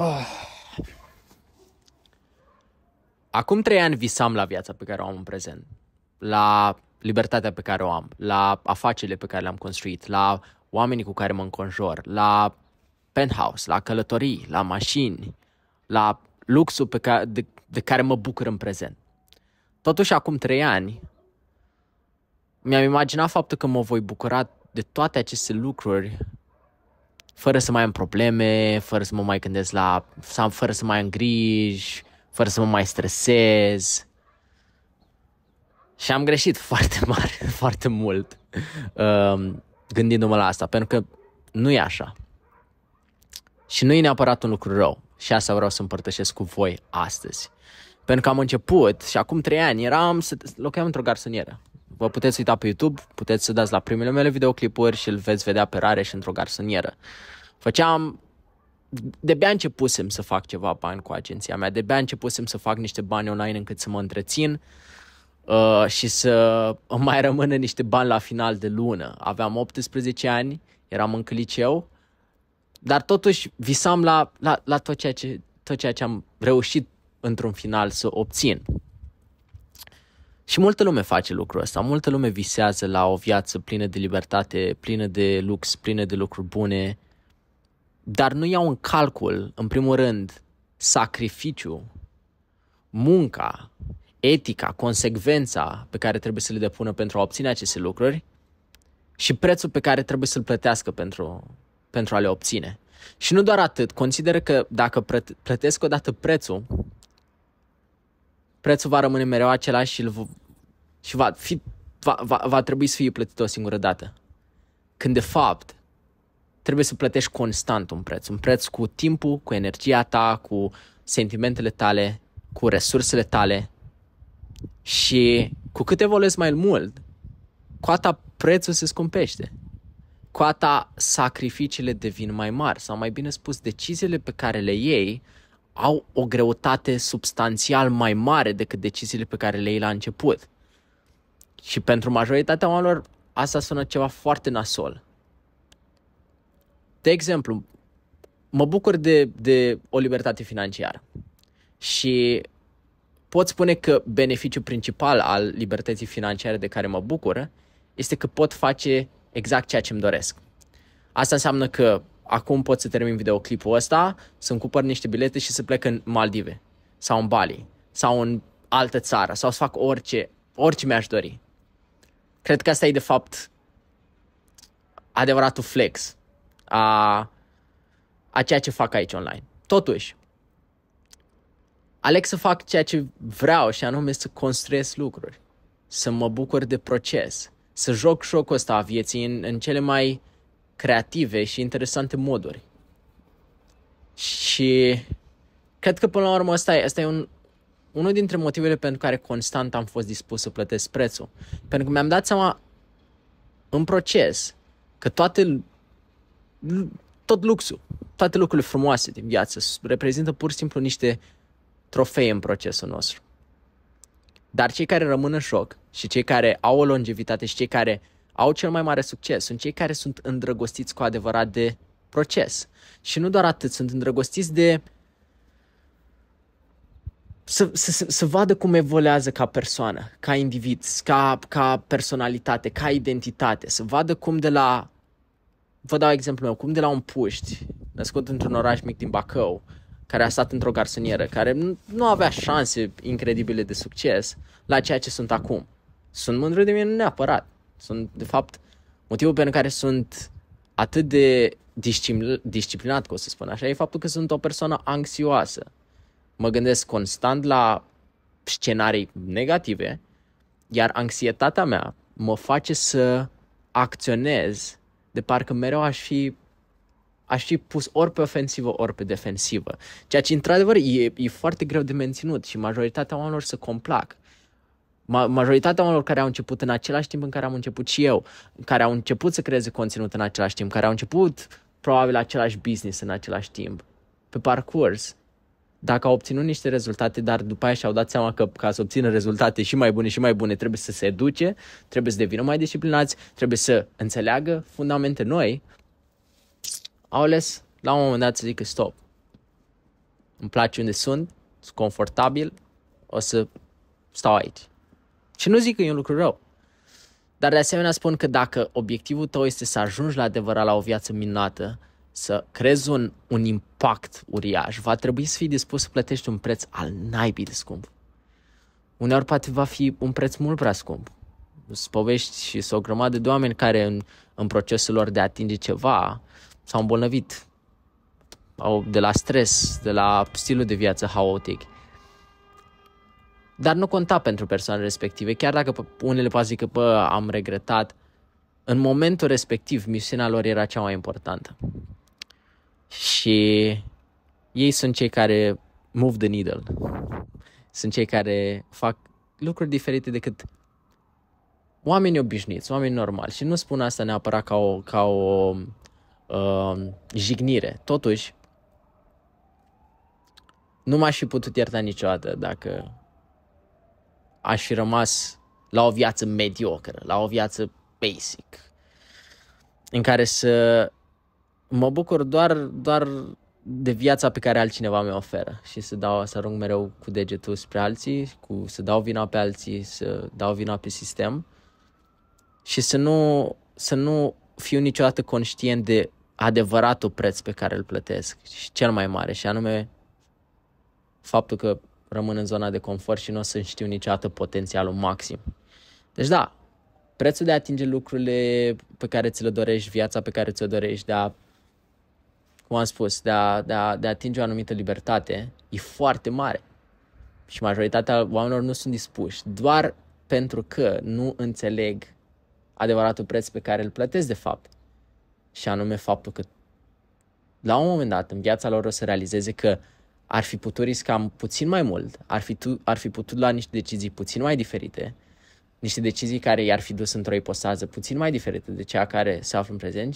Oh. Acum trei ani visam la viața pe care o am în prezent, la libertatea pe care o am, la afacerile pe care le-am construit, la oamenii cu care mă înconjor, la penthouse, la călătorii, la mașini, la luxul pe care, de, de care mă bucur în prezent. Totuși, acum trei ani, mi-am imaginat faptul că mă voi bucura de toate aceste lucruri fără să mai am probleme, fără să mă mai gândesc la, sau fără să mai am griji, fără să mă mai stresez. Și am greșit foarte mare, foarte mult um, gândindu-mă la asta, pentru că nu e așa. Și nu e neapărat un lucru rău. Și asta vreau să împărtășesc cu voi astăzi. Pentru că am început și acum trei ani eram, să locuiam într-o garsonieră. Vă puteți uita pe YouTube, puteți să dați la primele mele videoclipuri și îl veți vedea pe rare și într-o garsonieră. Făceam de-abia începusem să fac ceva bani cu agenția mea, de-abia începusem să fac niște bani online încât să mă întrețin uh, și să mai rămână niște bani la final de lună. Aveam 18 ani, eram încă liceu, dar totuși visam la, la, la tot, ceea ce, tot ceea ce am reușit într-un final să obțin. Și multă lume face lucrul ăsta, multă lume visează la o viață plină de libertate, plină de lux, plină de lucruri bune, dar nu iau în calcul, în primul rând, sacrificiu, munca, etica, consecvența pe care trebuie să le depună pentru a obține aceste lucruri și prețul pe care trebuie să-l plătească pentru, pentru a le obține. Și nu doar atât, consideră că dacă plătesc odată prețul, prețul va rămâne mereu același și, îl, și va, fi, va, va, va trebui să fie plătit o singură dată. Când de fapt trebuie să plătești constant un preț. Un preț cu timpul, cu energia ta, cu sentimentele tale, cu resursele tale. Și cu cât evoluezi mai mult, cu atât prețul se scumpește. Cu atât sacrificiile devin mai mari. Sau mai bine spus, deciziile pe care le iei au o greutate substanțial mai mare decât deciziile pe care le iei la început. Și pentru majoritatea oamenilor asta sună ceva foarte nasol. De exemplu, mă bucur de, de o libertate financiară și pot spune că beneficiul principal al libertății financiare de care mă bucură este că pot face exact ceea ce îmi doresc. Asta înseamnă că acum pot să termin videoclipul ăsta, să-mi cumpăr niște bilete și să plec în Maldive sau în Bali sau în altă țară sau să fac orice, orice mi-aș dori. Cred că asta e de fapt adevăratul flex a, a ceea ce fac aici online. Totuși, aleg să fac ceea ce vreau și anume să construiesc lucruri, să mă bucur de proces, să joc jocul ăsta a vieții în, în cele mai uh, creative și interesante moduri. Și cred că până la urmă asta e, asta e un, unul dintre motivele pentru care constant am fost dispus să plătesc prețul. Pentru că mi-am dat seama în proces că toate, tot luxul, toate lucrurile frumoase din viață reprezintă pur și simplu niște trofee în procesul nostru. Dar cei care rămân în șoc și cei care au o longevitate și cei care au cel mai mare succes, sunt cei care sunt îndrăgostiți cu adevărat de proces. Și nu doar atât, sunt îndrăgostiți de să, să, să vadă cum evoluează ca persoană, ca individ, ca, ca personalitate, ca identitate, să vadă cum de la, vă dau exemplu meu, cum de la un puști, născut într-un oraș mic din Bacău, care a stat într-o garsonieră, care nu avea șanse incredibile de succes la ceea ce sunt acum. Sunt mândru de mine neapărat. Sunt, de fapt, motivul pentru care sunt atât de disciplinat, ca o să spun așa, e faptul că sunt o persoană anxioasă. Mă gândesc constant la scenarii negative, iar anxietatea mea mă face să acționez de parcă mereu aș fi aș fi pus ori pe ofensivă, ori pe defensivă. Ceea ce, într-adevăr, e, e foarte greu de menținut și majoritatea oamenilor se complac majoritatea oamenilor care au început în același timp în care am început și eu, care au început să creeze conținut în același timp, care au început probabil același business în același timp, pe parcurs, dacă au obținut niște rezultate, dar după aia și-au dat seama că ca să obțină rezultate și mai bune și mai bune trebuie să se educe, trebuie să devină mai disciplinați, trebuie să înțeleagă fundamente noi, au ales la un moment dat să zică stop. Îmi place unde sunt, sunt confortabil, o să stau aici. Și nu zic că e un lucru rău. Dar de asemenea spun că dacă obiectivul tău este să ajungi la adevărat la o viață minunată, să crezi un, un impact uriaș, va trebui să fii dispus să plătești un preț al naibii de scump. Uneori poate va fi un preț mult prea scump. Spovești și sunt o grămadă de oameni care în, în procesul lor de a atinge ceva s-au îmbolnăvit. Au de la stres, de la stilul de viață haotic dar nu conta pentru persoanele respective, chiar dacă unele poate zic că bă, am regretat, în momentul respectiv misiunea lor era cea mai importantă. Și ei sunt cei care move the needle. Sunt cei care fac lucruri diferite decât oamenii obișnuiți, oameni normali. Și nu spun asta neapărat ca o, ca o uh, jignire. Totuși, nu m-aș fi putut ierta niciodată dacă aș fi rămas la o viață mediocră, la o viață basic, în care să mă bucur doar, doar de viața pe care altcineva mi-o oferă și să dau, să arunc mereu cu degetul spre alții, cu, să dau vina pe alții, să dau vina pe sistem și să nu, să nu fiu niciodată conștient de adevăratul preț pe care îl plătesc și cel mai mare și anume faptul că rămân în zona de confort și nu o să știu niciodată potențialul maxim. Deci da, prețul de a atinge lucrurile pe care ți le dorești, viața pe care ți-o dorești, de a, cum am spus, de a, de, a, de a atinge o anumită libertate, e foarte mare. Și majoritatea oamenilor nu sunt dispuși, doar pentru că nu înțeleg adevăratul preț pe care îl plătesc de fapt. Și anume faptul că la un moment dat în viața lor o să realizeze că ar fi putut risca puțin mai mult, ar fi, tu, ar fi putut lua niște decizii puțin mai diferite, niște decizii care i-ar fi dus într-o ipostază puțin mai diferită de cea care se află în prezent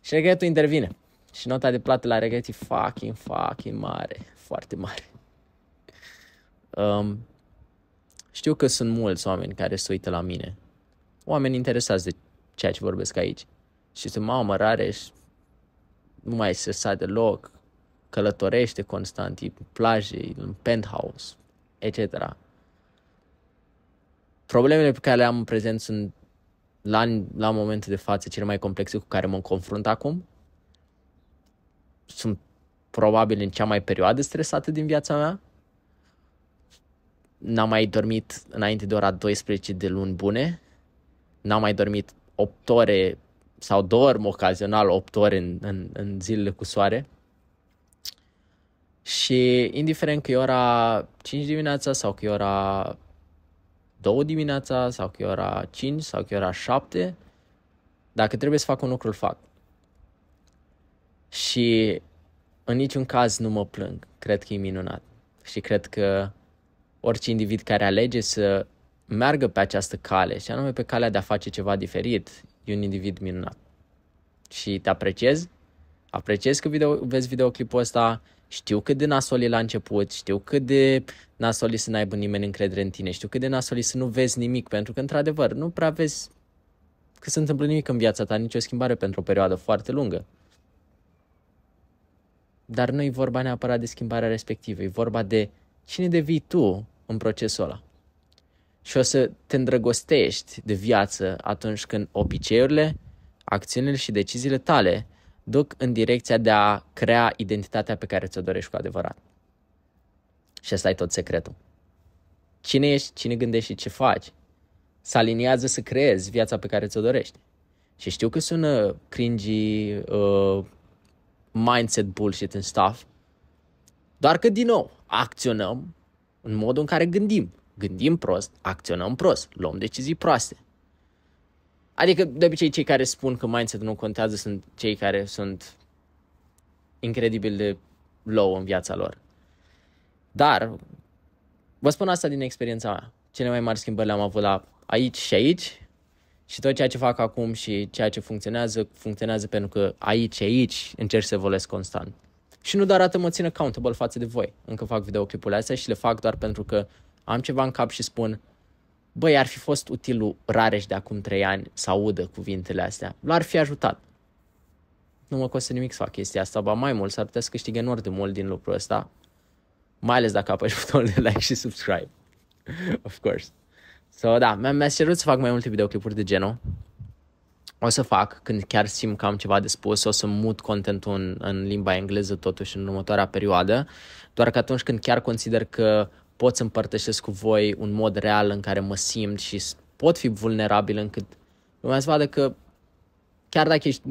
și regretul intervine. Și nota de plată la regret e fucking, fucking mare, foarte mare. Um, știu că sunt mulți oameni care se uită la mine, oameni interesați de ceea ce vorbesc aici. Și sunt mamă rare, nu mai se sa deloc, călătorește constant, e plaje, e în penthouse, etc. Problemele pe care le am în prezent sunt la, la momentul de față cele mai complexe cu care mă confrunt acum. Sunt probabil în cea mai perioadă stresată din viața mea. N-am mai dormit înainte de ora 12 de luni bune. N-am mai dormit 8 ore sau dorm ocazional 8 ore în, în, în zilele cu soare și indiferent că e ora 5 dimineața sau că e ora 2 dimineața sau că e ora 5 sau că e ora 7, dacă trebuie să fac un lucru, îl fac. Și în niciun caz nu mă plâng. Cred că e minunat. Și cred că orice individ care alege să meargă pe această cale, și anume pe calea de a face ceva diferit, e un individ minunat. Și te apreciez, apreciez că video, vezi videoclipul ăsta, știu cât de nasol e la început, știu cât de nasol e să n-aibă nimeni încredere în tine, știu cât de nasol e să nu vezi nimic, pentru că, într-adevăr, nu prea vezi că se întâmplă nimic în viața ta, nicio schimbare pentru o perioadă foarte lungă. Dar nu e vorba neapărat de schimbarea respectivă, e vorba de cine devii tu în procesul ăla. Și o să te îndrăgostești de viață atunci când obiceiurile, acțiunile și deciziile tale duc în direcția de a crea identitatea pe care ți-o dorești cu adevărat. Și asta e tot secretul. Cine ești, cine gândești și ce faci, se aliniază să creezi viața pe care ți-o dorești. Și știu că sună cringy, uh, mindset bullshit and stuff, doar că, din nou, acționăm în modul în care gândim. Gândim prost, acționăm prost, luăm decizii proaste. Adică, de obicei, cei care spun că mindset nu contează sunt cei care sunt incredibil de low în viața lor. Dar, vă spun asta din experiența mea. Cele mai mari schimbări le-am avut la aici și aici și tot ceea ce fac acum și ceea ce funcționează, funcționează pentru că aici și aici încerc să evoluez constant. Și nu doar atât mă țin accountable față de voi. Încă fac videoclipurile astea și le fac doar pentru că am ceva în cap și spun băi, ar fi fost util Rareș de acum trei ani să audă cuvintele astea. L-ar fi ajutat. Nu mă costă nimic să fac chestia asta, ba mai mult, s-ar putea să câștige enorm de mult din lucrul ăsta, mai ales dacă apăși butonul de like și subscribe. of course. So, da, mi a mi cerut să fac mai multe videoclipuri de genul. O să fac când chiar simt că am ceva de spus, o să mut contentul în, în limba engleză totuși în următoarea perioadă, doar că atunci când chiar consider că pot să împărtășesc cu voi un mod real în care mă simt și pot fi vulnerabil încât lumea să vadă că chiar dacă ești,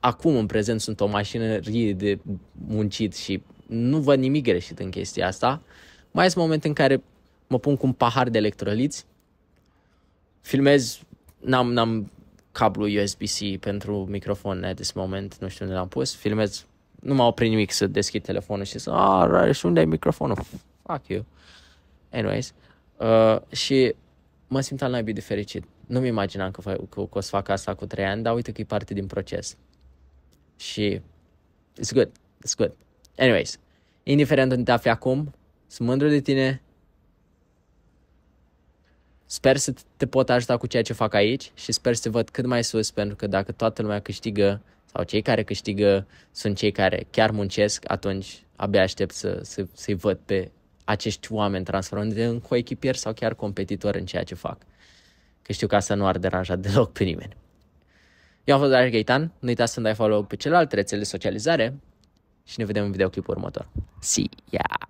acum în prezent sunt o mașină de muncit și nu văd nimic greșit în chestia asta, mai este moment în care mă pun cu un pahar de electroliți, filmez, n-am, n-am cablu USB-C pentru microfon at this moment, nu știu unde l-am pus, filmez, nu m au oprit nimic să deschid telefonul și să, a, ah, și unde e microfonul? Fuck you. Anyways, uh, și mă simt al naibii de fericit. Nu-mi imaginam că, că, că o să fac asta cu trei ani, dar uite că e parte din proces. Și it's good, it's good. Anyways, indiferent unde te afli acum, sunt mândru de tine, Sper să te pot ajuta cu ceea ce fac aici și sper să te văd cât mai sus, pentru că dacă toată lumea câștigă sau cei care câștigă sunt cei care chiar muncesc, atunci abia aștept să, să, să-i văd pe acești oameni transformându se în coechipieri sau chiar competitori în ceea ce fac. Că știu că asta nu ar deranja deloc pe nimeni. Eu am fost Dragi Gaitan, nu uita să dai follow pe celelalte rețele de socializare și ne vedem în videoclipul următor. See ya!